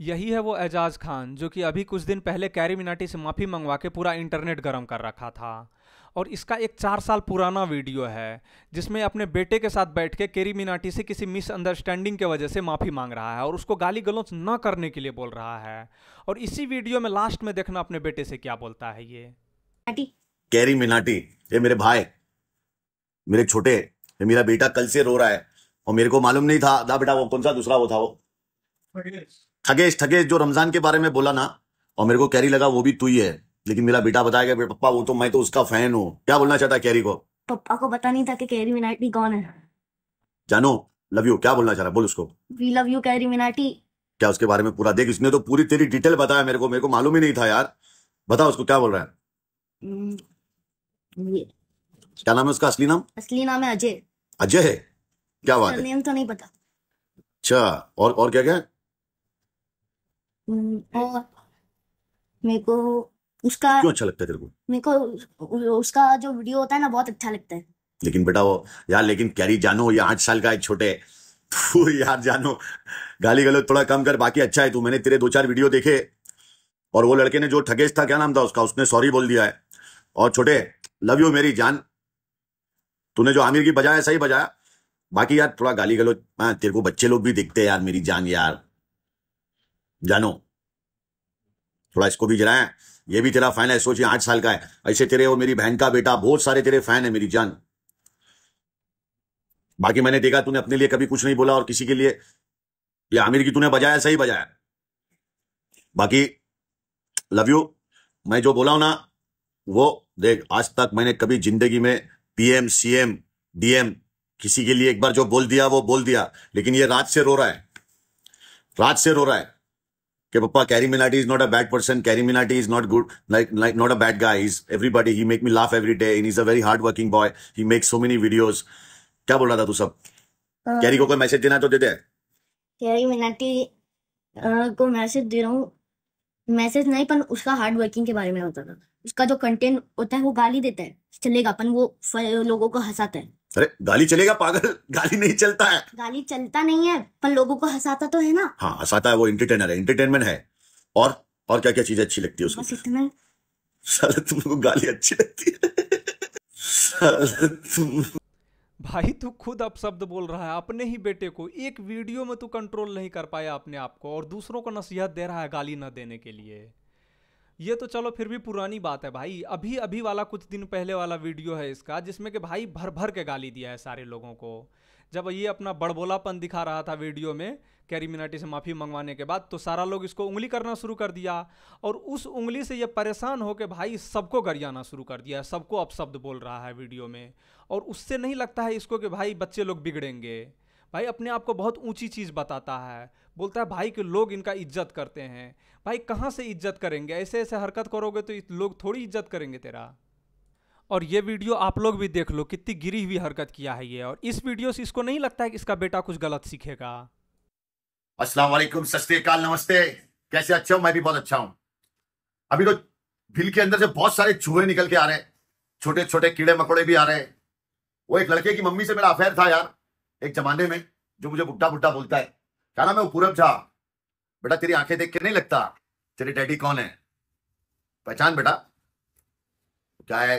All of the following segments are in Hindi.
यही है वो एजाज खान जो कि अभी कुछ दिन पहले कैरी मिनाटी से माफ़ी मंगवा के पूरा इंटरनेट गर्म कर रखा था और इसका एक चार साल पुराना वीडियो है जिसमें अपने बेटे के साथ बैठ के कैरी मिनाटी से किसी मिसअंडरस्टैंडिंग के वजह से माफ़ी मांग रहा है और उसको गाली गलौच न करने के लिए बोल रहा है और इसी वीडियो में लास्ट में देखना अपने बेटे से क्या बोलता है ये कैरी मिनाटी ये मेरे भाई मेरे छोटे ये मेरा बेटा कल से रो रहा है और मेरे को मालूम नहीं था दा बेटा वो कौन सा दूसरा वो था वो ठगेश ठगेश जो रमजान के बारे में बोला ना और मेरे को कैरी लगा वो भी तू ही है लेकिन मेरा बेटा बताया गया पप्पा वो तो मैं तो उसका फैन हूँ क्या बोलना चाहता कैरी को पप्पा को पता नहीं था कि कैरी मिनाटी कौन है जानो लव यू क्या बोलना चाह रहा है बोल उसको we love you Carry Minati क्या उसके बारे में पूरा देख इसने तो पूरी तेरी डिटेल बताया मेरे को मेरे को मालूम ही नहीं था यार बता उसको क्या बोल रहा है हम्म, क्या नाम है उसका असली नाम असली नाम है अजय अजय है क्या बात है नेम तो नहीं पता अच्छा और और क्या क्या हम्म, मेरे को उसका क्यों अच्छा लगता है तेरे को मेरे को उसका जो वीडियो होता है ना बहुत अच्छा लगता है लेकिन बेटा वो यार लेकिन कैरी जानो ये आठ साल का है छोटे यार जानो गाली गलो थोड़ा कम कर बाकी अच्छा है तू मैंने तेरे दो चार वीडियो देखे और वो लड़के ने जो ठगेश था क्या नाम था उसका उसने सॉरी बोल दिया है और छोटे लव यू मेरी जान तूने जो आमिर की बजाया सही बजाया बाकी यार थोड़ा गाली गलो हाँ, तेरे को बच्चे लोग भी देखते हैं यार मेरी जान यार जानो थोड़ा इसको भी जलाया ये भी तेरा फैन है सोचिए आठ साल का है ऐसे तेरे और मेरी बहन का बेटा बहुत सारे तेरे फैन है मेरी जान बाकी मैंने देखा तूने अपने लिए कभी कुछ नहीं बोला और किसी के लिए ये आमिर की तूने बजाया सही बजाया बाकी लव यू मैं जो बोला हूं ना वो देख आज तक मैंने कभी जिंदगी में पीएम सीएम डीएम किसी के लिए एक बार जो बोल दिया वो बोल दिया लेकिन ये रात से रो रहा है रात से रो रहा है कि पप्पा Carry Minati is not a bad person Carry Minati is not good like like not a bad guy everybody he make me laugh every day in is a very hard working boy he make so many videos क्या बोल रहा था तू सब uh, को कोई मैसेज देना तो देते कैरी मिनाटी को मैसेज दे रहा हूँ मैसेज नहीं पर उसका हार्ड वर्किंग के बारे में होता था उसका जो कंटेंट होता है वो गाली देता है चलेगा अपन वो लोगों को हंसाता है अरे गाली चलेगा पागल गाली नहीं चलता है गाली चलता नहीं है पर लोगों को हंसाता तो है ना हाँ हंसाता है वो इंटरटेनर है इंटरटेनमेंट है और और क्या क्या चीजें अच्छी लगती है उसको साला तुम लोग गाली अच्छी लगती है भाई तू खुद अपशब्द बोल रहा है अपने ही बेटे को एक वीडियो में तू कंट्रोल नहीं कर पाया अपने आप को और दूसरों को नसीहत दे रहा है गाली ना देने के लिए ये तो चलो फिर भी पुरानी बात है भाई अभी अभी वाला कुछ दिन पहले वाला वीडियो है इसका जिसमें कि भाई भर भर के गाली दिया है सारे लोगों को जब ये अपना बड़बोलापन दिखा रहा था वीडियो में कैरी मिनाटी से माफ़ी मंगवाने के बाद तो सारा लोग इसको उंगली करना शुरू कर दिया और उस उंगली से ये परेशान होकर भाई सबको गरियाना शुरू कर दिया सबको अपशब्द बोल रहा है वीडियो में और उससे नहीं लगता है इसको कि भाई बच्चे लोग बिगड़ेंगे भाई अपने आप को बहुत ऊंची चीज़ बताता है बोलता है भाई कि लोग इनका इज्जत करते हैं भाई कहाँ से इज्जत करेंगे ऐसे ऐसे हरकत करोगे तो लोग थोड़ी इज्जत करेंगे तेरा और ये वीडियो आप लोग भी देख लो कितनी गिरी हुई हरकत किया है ये और इस वीडियो से इसको नहीं लगता है कि इसका बेटा कुछ गलत सीखेगा अस्सलाम वालेकुम सस्तेकाल नमस्ते कैसे अच्छे हो मैं भी बहुत अच्छा हूँ अभी तो बिल के अंदर से बहुत सारे चूहे निकल के आ रहे हैं छोटे छोटे कीड़े मकोड़े भी आ रहे वो एक लड़के की मम्मी से मेरा अफेयर था यार एक जमाने में जो मुझे बुढ़ा बुढ़ा बोलता है क्या ना मैं वो पूरब झा बेटा तेरी आंखें देख के नहीं लगता तेरे डैडी कौन है पहचान बेटा क्या है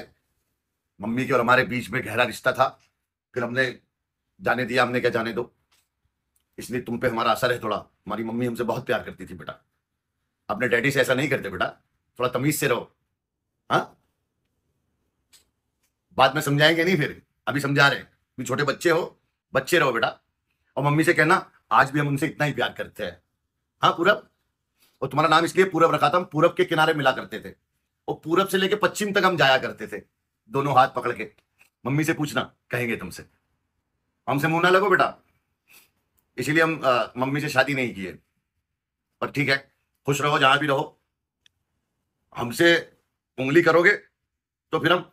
मम्मी के और हमारे बीच में गहरा रिश्ता था फिर हमने जाने दिया हमने क्या जाने दो इसलिए तुम पे हमारा असर है थोड़ा हमारी मम्मी हमसे बहुत प्यार करती थी बेटा अपने डैडी से ऐसा नहीं करते बेटा थोड़ा तमीज से रहो हाँ बाद में समझाएंगे नहीं फिर अभी समझा रहे तुम छोटे बच्चे हो बच्चे रहो बेटा और मम्मी से कहना आज भी हम उनसे इतना ही प्यार करते हैं हाँ पूरब और तुम्हारा नाम इसलिए पूरब रखा था हम पूरब के किनारे मिला करते थे और पूरब से लेके पश्चिम तक हम जाया करते थे दोनों हाथ पकड़ के मम्मी से पूछना कहेंगे तुमसे हमसे मुंह ना लगो बेटा इसीलिए हम आ, मम्मी से शादी नहीं किए पर ठीक है खुश रहो जहां भी रहो हमसे उंगली करोगे तो फिर हम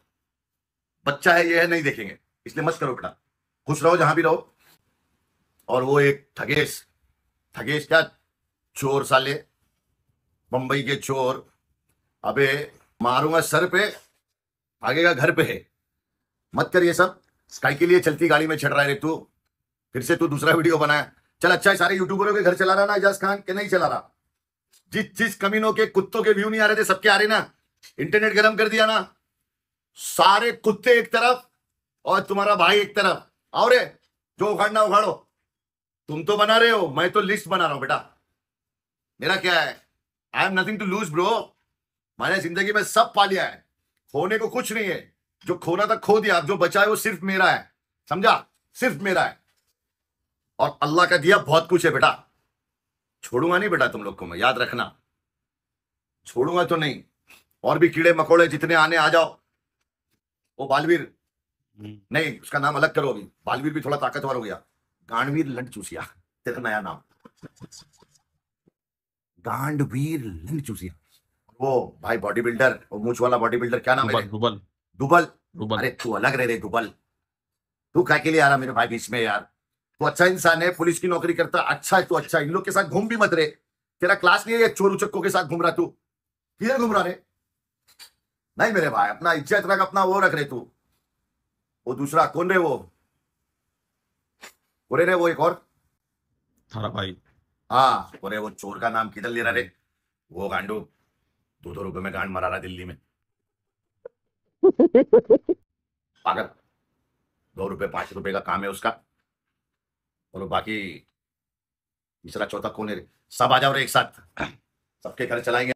बच्चा है ये है नहीं देखेंगे इसलिए मत करो बेटा खुश रहो जहां भी रहो और वो एक ठगेश ठगेश क्या चोर साले बंबई के चोर अबे मारूंगा सर पे भागेगा घर पे है मत कर ये सब स्काई के लिए चलती गाड़ी में चढ़ रहा है रे तू फिर से तू दूसरा वीडियो बनाया चल अच्छा है सारे यूट्यूबरों के घर चला रहा ना एजाज खान के नहीं चला रहा जिस जिस कमीनों के कुत्तों के व्यू नहीं आ रहे थे सबके आ रहे ना इंटरनेट गर्म कर दिया ना सारे कुत्ते एक तरफ और तुम्हारा भाई एक तरफ आओ रे जो उखाड़ना उखाड़ो तुम तो बना रहे हो मैं तो लिस्ट बना रहा हूं बेटा मेरा क्या है I am nothing to lose bro मैंने जिंदगी में सब पा लिया है खोने को कुछ नहीं है जो खोना था खो दिया जो बचा है वो सिर्फ मेरा है समझा सिर्फ मेरा है और अल्लाह का दिया बहुत कुछ है बेटा छोड़ूंगा नहीं बेटा तुम लोग को मैं याद रखना छोड़ूंगा तो नहीं और भी कीड़े मकोड़े जितने आने आ जाओ वो बालवीर हम्म। नहीं उसका नाम अलग करो अभी बालवीर भी थोड़ा ताकतवर हो गया गांडवीर लंड चूसिया तेरा नया नाम गांडवीर लंड चूसिया वो भाई बॉडी बिल्डर वो मूछ वाला बॉडी बिल्डर क्या नाम है डुबल डुबल डुबल अरे तू अलग रहे डुबल तू क्या के लिए आ रहा मेरे भाई बीच में यार तू अच्छा इंसान है पुलिस की नौकरी करता अच्छा है तू अच्छा इन लोग के साथ घूम भी मत रहे तेरा क्लास नहीं है चोर चक्को के साथ घूम रहा तू किधर घूम रहा रे नहीं मेरे भाई अपना इज्जत रख अपना वो रख रहे तू वो दूसरा कौन रहे वो कोरे रहे वो एक और थारा भाई हाँ वो चोर का नाम किधर ले रहा रे वो गांडू दो दो रुपए में गांड मरा रहा दिल्ली में पागल दो रुपए पांच रुपए का काम है उसका और बाकी तीसरा चौथा कौन है रे सब आ जाओ रे एक साथ सबके घर चलाएंगे